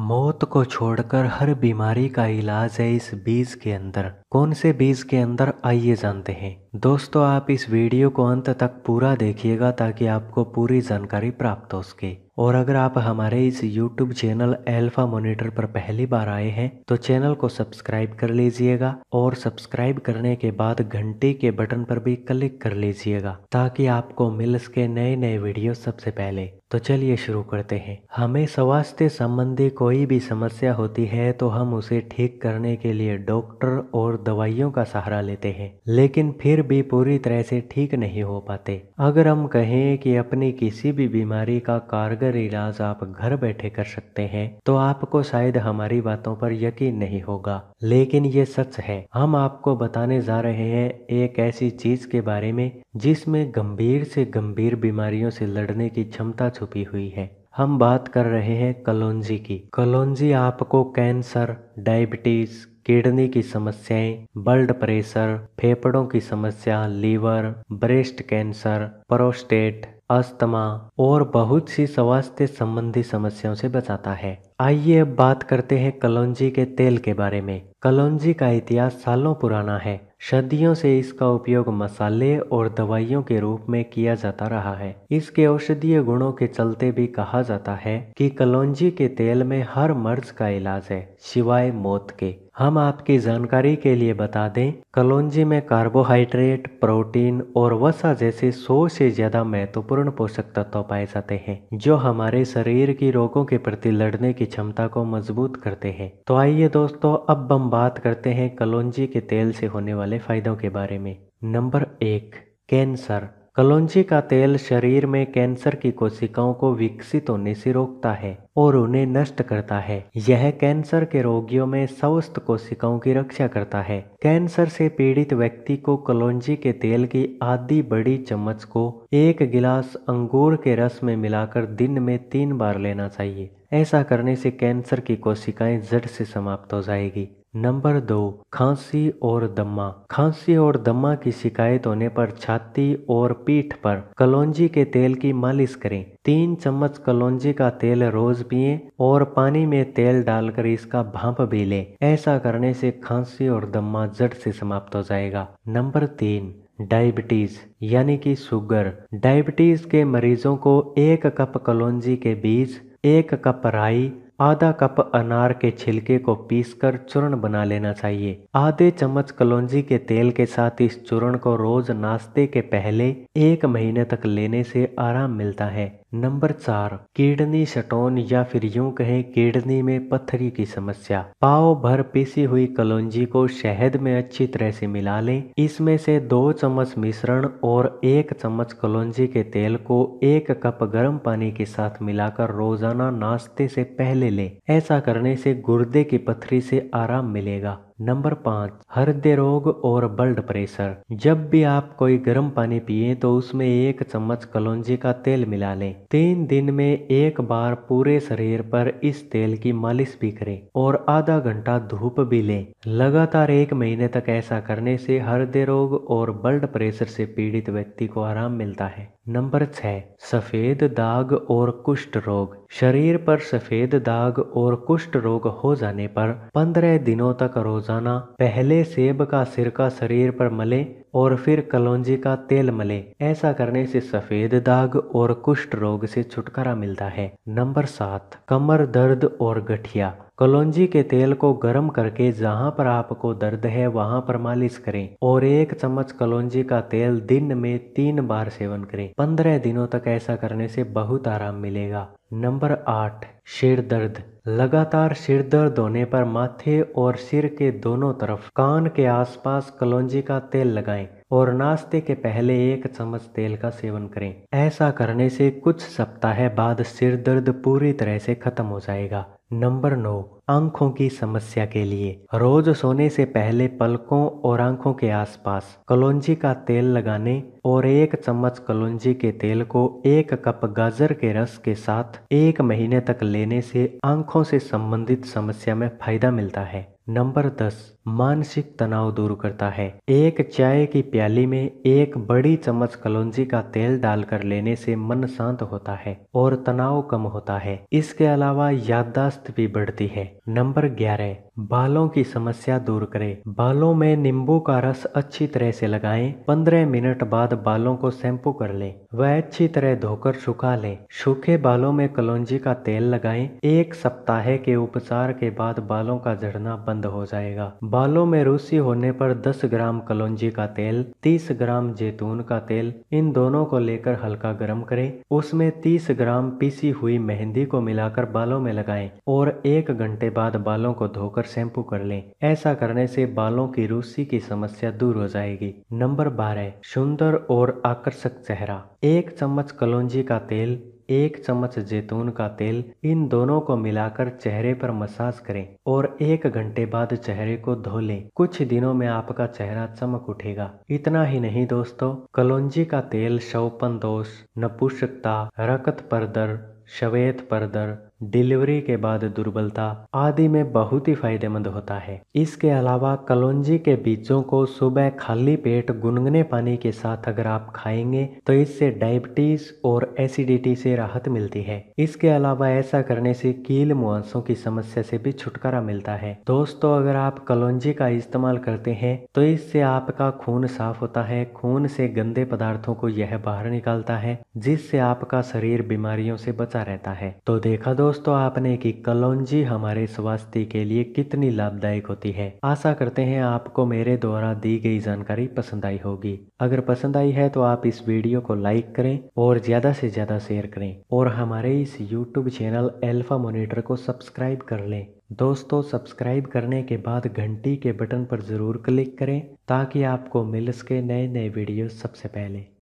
मौत को छोड़कर हर बीमारी का इलाज है इस बीज के अंदर कौन से बीज के अंदर आइए जानते हैं दोस्तों आप इस वीडियो को अंत तक पूरा देखिएगा ताकि आपको पूरी जानकारी प्राप्त हो सके और अगर आप हमारे इस YouTube चैनल एल्फा मोनिटर पर पहली बार आए हैं तो चैनल को सब्सक्राइब कर लीजिएगा और सब्सक्राइब करने के बाद घंटे के बटन पर भी क्लिक कर लीजिएगा ताकि आपको मिल सके नए नए वीडियो सबसे पहले तो चलिए शुरू करते हैं हमें स्वास्थ्य संबंधी कोई भी समस्या होती है तो हम उसे ठीक करने के लिए डॉक्टर और दवाइयों का सहारा लेते हैं लेकिन फिर भी पूरी तरह से ठीक नहीं हो पाते अगर हम कहें कि अपनी किसी भी बीमारी का कारगर बेहतर इलाज आप घर बैठे कर सकते हैं तो आपको शायद हमारी बातों पर यकीन नहीं होगा लेकिन ये सच है हम आपको बताने जा रहे हैं एक ऐसी चीज के बारे में जिसमें गंभीर से गंभीर बीमारियों से लड़ने की क्षमता छुपी हुई है हम बात कर रहे हैं कलौंजी की कलौंजी आपको कैंसर डायबिटीज किडनी की समस्याएं ब्लड प्रेशर फेफड़ों की समस्या liver breast cancer prostate asthma और बहुत सी स्वास्थ्य संबंधी समस्याओं से बचाता है आइए अब बात करते हैं कलौंजी के तेल के बारे में कलौंजी का इतिहास सालों पुराना है सदियों से इसका उपयोग मसाले और दवाइयों के रूप में किया जाता रहा है इसके औषधीय गुणों के चलते भी कहा जाता है कि कलौंजी के तेल में हर मर्ज का इलाज है सिवाय मौत के हम आपकी जानकारी के लिए बता दें कलौंजी में कार्बोहाइड्रेट प्रोटीन और वसा जैसे सौ से ज्यादा महत्वपूर्ण पोषक तत्व पाए जाते हैं जो हमारे शरीर की रोगों के प्रति लड़ने की क्षमता को मजबूत करते हैं तो आइए दोस्तों अब हम बात करते हैं कलौंजी के तेल से होने वाले फायदों के बारे में नंबर एक कैंसर कलौंजी का तेल शरीर में कैंसर की कोशिकाओं को विकसित होने से रोकता है और उन्हें नष्ट करता है यह कैंसर के रोगियों में स्वस्थ कोशिकाओं की रक्षा करता है कैंसर से पीड़ित व्यक्ति को कलौंजी के तेल की आधी बड़ी चम्मच को एक गिलास अंगूर के रस में मिलाकर दिन में तीन बार लेना चाहिए ऐसा करने से कैंसर की कोशिकाएं जड़ से समाप्त हो जाएगी नंबर दो खांसी और दमा खांसी और दमा की शिकायत होने पर छाती और पीठ पर कलौंजी के तेल की मालिश करें तीन चम्मच कलौंजी का तेल रोज पिए और पानी में तेल डालकर इसका भाप भी लें ऐसा करने से खांसी और दमा जट से समाप्त हो जाएगा नंबर तीन डायबिटीज यानी कि शुगर डायबिटीज के मरीजों को एक कप कलौंजी के बीज एक कप राई आधा कप अनार के छिलके को पीसकर चूर्ण बना लेना चाहिए आधे चम्मच कलौंजी के तेल के साथ इस चूर्ण को रोज नाश्ते के पहले एक महीने तक लेने से आराम मिलता है नंबर चार किडनी स्टोन या फिर यूं कहें किडनी में पत्थरी की समस्या पाव भर पीसी हुई कलौजी को शहद में अच्छी तरह से मिला लें इसमें से दो चम्मच मिश्रण और एक चम्मच कलौजी के तेल को एक कप गर्म पानी के साथ मिलाकर रोजाना नाश्ते से पहले लें ऐसा करने से गुर्दे की पत्थरी से आराम मिलेगा नंबर पाँच हृदय रोग और ब्लड प्रेशर जब भी आप कोई गर्म पानी पिए तो उसमें एक चम्मच कलौजी का तेल मिला लें तीन दिन में एक बार पूरे शरीर पर इस तेल की मालिश भी करें और आधा घंटा धूप भी लें लगातार एक महीने तक ऐसा करने से हृदय रोग और ब्लड प्रेशर से पीड़ित व्यक्ति को आराम मिलता है नंबर छः सफ़ेद दाग और कुष्ठ रोग शरीर पर सफ़ेद दाग और कुष्ठ रोग हो जाने पर पंद्रह दिनों तक रोजाना पहले सेब का सिरका शरीर पर मले और फिर कलौजी का तेल मले ऐसा करने से सफ़ेद दाग और कुष्ठ रोग से छुटकारा मिलता है नंबर सात कमर दर्द और गठिया कलौंजी के तेल को गर्म करके जहाँ पर आपको दर्द है वहाँ पर मालिश करें और एक चम्मच कलौंजी का तेल दिन में तीन बार सेवन करें पंद्रह दिनों तक ऐसा करने से बहुत आराम मिलेगा नंबर आठ सिर दर्द लगातार सिर दर्द होने पर माथे और सिर के दोनों तरफ कान के आसपास कलौंजी का तेल लगाएं और नाश्ते के पहले एक चम्मच तेल का सेवन करें ऐसा करने से कुछ सप्ताह बाद सिर दर्द पूरी तरह से खत्म हो जाएगा नंबर नौ आंखों की समस्या के लिए रोज सोने से पहले पलकों और आंखों के आसपास कलौंजी का तेल लगाने और एक चम्मच कलौंजी के तेल को एक कप गाजर के रस के साथ एक महीने तक लेने से आंखों से संबंधित समस्या में फायदा मिलता है नंबर दस मानसिक तनाव दूर करता है एक चाय की प्याली में एक बड़ी चम्मच कलौंजी का तेल डालकर लेने से मन शांत होता है और तनाव कम होता है इसके अलावा याददाश्त भी बढ़ती है नंबर ग्यारह बालों की समस्या दूर करें बालों में नींबू का रस अच्छी तरह से लगाएं 15 मिनट बाद बालों को शैम्पू कर लें वह अच्छी तरह धोकर सुखा लें सूखे बालों में कलौंजी का तेल लगाए एक सप्ताह के उपचार के बाद बालों का झड़ना बंद हो जाएगा बालों में रूसी होने पर 10 ग्राम कलौंजी का तेल 30 ग्राम जैतून का तेल इन दोनों को लेकर हल्का गर्म करें उसमें 30 ग्राम पीसी हुई मेहंदी को मिलाकर बालों में लगाएं और एक घंटे बाद बालों को धोकर शैम्पू कर लें ऐसा करने से बालों की रूसी की समस्या दूर हो जाएगी नंबर बारह सुंदर और आकर्षक चेहरा एक चम्मच कलौंजी का तेल एक चम्मच जैतून का तेल इन दोनों को मिलाकर चेहरे पर मसाज करें और एक घंटे बाद चेहरे को धो लें कुछ दिनों में आपका चेहरा चमक उठेगा इतना ही नहीं दोस्तों कलौजी का तेल शवपन दोष नपुषकता रक्त पर दर श्वेत पर दर डिलीवरी के बाद दुर्बलता आदि में बहुत ही फायदेमंद होता है इसके अलावा कलौंजी के बीजों को सुबह खाली पेट गुनगुने पानी के साथ अगर आप खाएंगे तो इससे डायबिटीज और एसिडिटी से राहत मिलती है इसके अलावा ऐसा करने से कील मुआसों की समस्या से भी छुटकारा मिलता है दोस्तों अगर आप कलौंजी का इस्तेमाल करते हैं तो इससे आपका खून साफ होता है खून से गंदे पदार्थों को यह बाहर निकालता है जिससे आपका शरीर बीमारियों से बचा रहता है तो देखा दो दोस्तों आपने की कलौजी हमारे स्वास्थ्य के लिए कितनी लाभदायक होती है आशा करते हैं आपको मेरे द्वारा दी गई जानकारी पसंद आई होगी अगर पसंद आई है तो आप इस वीडियो को लाइक करें और ज्यादा से ज्यादा शेयर करें और हमारे इस यूट्यूब चैनल एल्फा मोनिटर को सब्सक्राइब कर लें दोस्तों सब्सक्राइब करने के बाद घंटी के बटन पर जरूर क्लिक करें ताकि आपको मिल सके नए नए वीडियो सबसे पहले